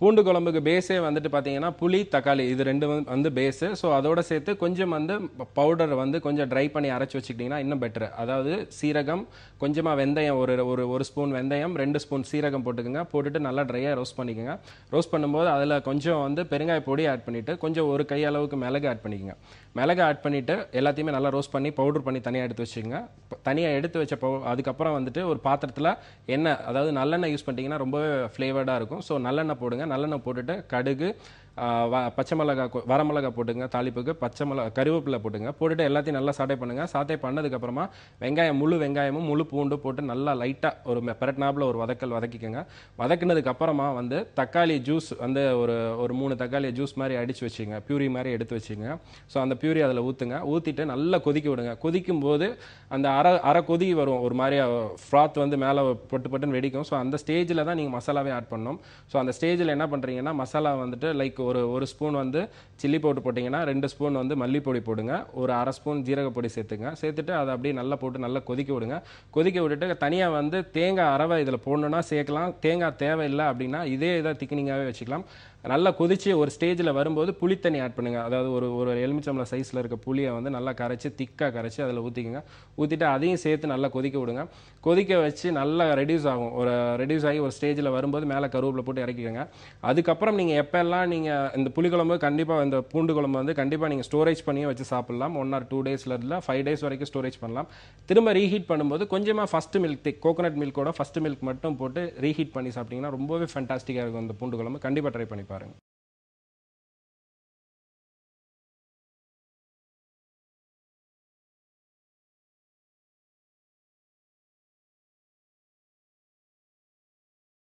பூண்டு குழம்புக்கு பேஸே வந்துட்டு பார்த்தீங்கன்னா புளி தக்காளி இது ரெண்டு வந்து பேஸு ஸோ அதோட சேர்த்து கொஞ்சம் வந்து பவுடர் வந்து கொஞ்சம் ட்ரை பண்ணி அரைச்சி வச்சுக்கிட்டிங்கன்னா இன்னும் பெட்ரு அதாவது சீரகம் கொஞ்சமாக வெந்தயம் ஒரு ஒரு ஒரு ஸ்பூன் வெந்தயம் ரெண்டு ஸ்பூன் சீரகம் போட்டுக்கோங்க போட்டுட்டு நல்லா ட்ரையாக ரோஸ்ட் பண்ணிக்கோங்க ரோஸ்ட் பண்ணும்போது அதில் கொஞ்சம் வந்து பெருங்காய பொடி ஆட் பண்ணிவிட்டு கொஞ்சம் ஒரு கை அளவுக்கு மிளகு ஆட் பண்ணிக்கோங்க மிளகு ஆட் பண்ணிவிட்டு எல்லாத்தையுமே நல்லா ரோஸ்ட் பண்ணி பவுடர் பண்ணி தனியாக எடுத்து வச்சுக்கோங்க தனியாக எடுத்து வச்ச பவு அதுக்கப்புறம் வந்துட்டு ஒரு பாத்திரத்தில் எண்ணெய் அதாவது நல்லெண்ணெய் யூஸ் பண்ணிட்டீங்கன்னா ரொம்பவே ஃப்ளேவர்டாக இருக்கும் ஸோ நல்லெண்ணெய் போடுங்க நல்லெண்ணெய் போட்டுட்டேன் கடுகு பச்சை மிளகா வரமிளகா போட்டுங்க தாளிப்புக்கு பச்சை மிளகா கருவேப்பிலை போட்டுங்க போட்டுட்டு எல்லாத்தையும் நல்லா சாட்டை பண்ணுங்கள் சாட்டை பண்ணதுக்கப்புறமா வெங்காயம் முழு வெங்காயமும் முழு பூண்டு போட்டு நல்லா லைட்டாக ஒரு பெரட்னாப்பில் ஒரு வதக்கல் வதக்கிக்கோங்க வதக்குனதுக்கப்புறமா வந்து தக்காளி ஜூஸ் வந்து ஒரு ஒரு மூணு தக்காளி ஜூஸ் மாதிரி அடித்து வச்சுங்க பியூரி மாதிரி எடுத்து வச்சுங்க ஸோ அந்த பியூரி அதில் ஊற்றுங்க ஊற்றிட்டு நல்லா கொதிக்க விடுங்க கொதிக்கும் போது அந்த அரை அரை கொதி வரும் ஒரு மாதிரி ஃப்ராத் வந்து மேலே பொட்டு பட்டுன்னு வெடிக்கும் ஸோ அந்த ஸ்டேஜில் தான் நீங்கள் மசாலாவே ஆட் பண்ணணும் ஸோ அந்த ஸ்டேஜில் என்ன பண்ணுறீங்கன்னா மசாலா வந்துட்டு லைக் அதுக்கு ஒரு ஒரு ஸ்பூன் வந்து சில்லி போட்டு போட்டிங்கன்னா ரெண்டு ஸ்பூன் வந்து மல்லிப்பொடி போடுங்க ஒரு அரை ஸ்பூன் ஜீரகப்பொடி சேர்த்துங்க சேர்த்துட்டு அதை அப்படியே நல்லா போட்டு நல்லா கொதிக்க விடுங்க கொதிக்க விட்டுட்டு தனியாக வந்து தேங்காய் அரவை இதில் போடணுன்னா சேர்க்கலாம் தேங்காய் தேவையில்லை அப்படின்னா இதே இதாக திக்கினிங்காகவே வச்சுக்கலாம் நல்லா கொதித்து ஒரு ஸ்டேஜில் வரும்போது புளித்தண்ணி ஆட் பண்ணுங்கள் அதாவது ஒரு ஒரு எலுமிச்சம்பள சைஸில் இருக்க புளியை வந்து நல்லா கரைச்சி திக்காக கரைச்சி அதில் ஊற்றிக்கோங்க ஊற்றிட்டு அதையும் சேர்த்து நல்லா கொதிக்க விடுங்க கொதிக்க வச்சு நல்லா ரெடியூஸ் ஆகும் ஒரு ரெடியூஸ் ஆகி ஒரு ஸ்டேஜில் வரும்போது மேலே கருவேப்பில் போட்டு இறக்கிக்கோங்க அதுக்கப்புறம் நீங்கள் எப்போல்லாம் நீங்கள் நீங்கள் இந்த புளிக்குழம்பு கண்டிப்பாக இந்த பூண்டு குழம்பு வந்து கண்டிப்பாக நீங்கள் ஸ்டோரேஜ் பண்ணியே வச்சு சாப்பிட்லாம் ஒன் ஆர் டூ டேஸில் இல்லை ஃபைவ் டேஸ் வரைக்கும் ஸ்டோரேஜ் பண்ணலாம் திரும்ப ரீஹீட் பண்ணும்போது கொஞ்சமாக ஃபஸ்ட்டு மில்க் தி கோகனட் மில்க்கோட ஃபஸ்ட்டு மில்க் மட்டும் போட்டு ரீஹீட் பண்ணி சாப்பிட்டிங்கன்னா ரொம்பவே ஃபேன்டாஸ்டிக்காக இருக்கும் இந்த பூண்டு குழம்பு கண்டிப்பாக ட்ரை பண்ணி பாருங்கள்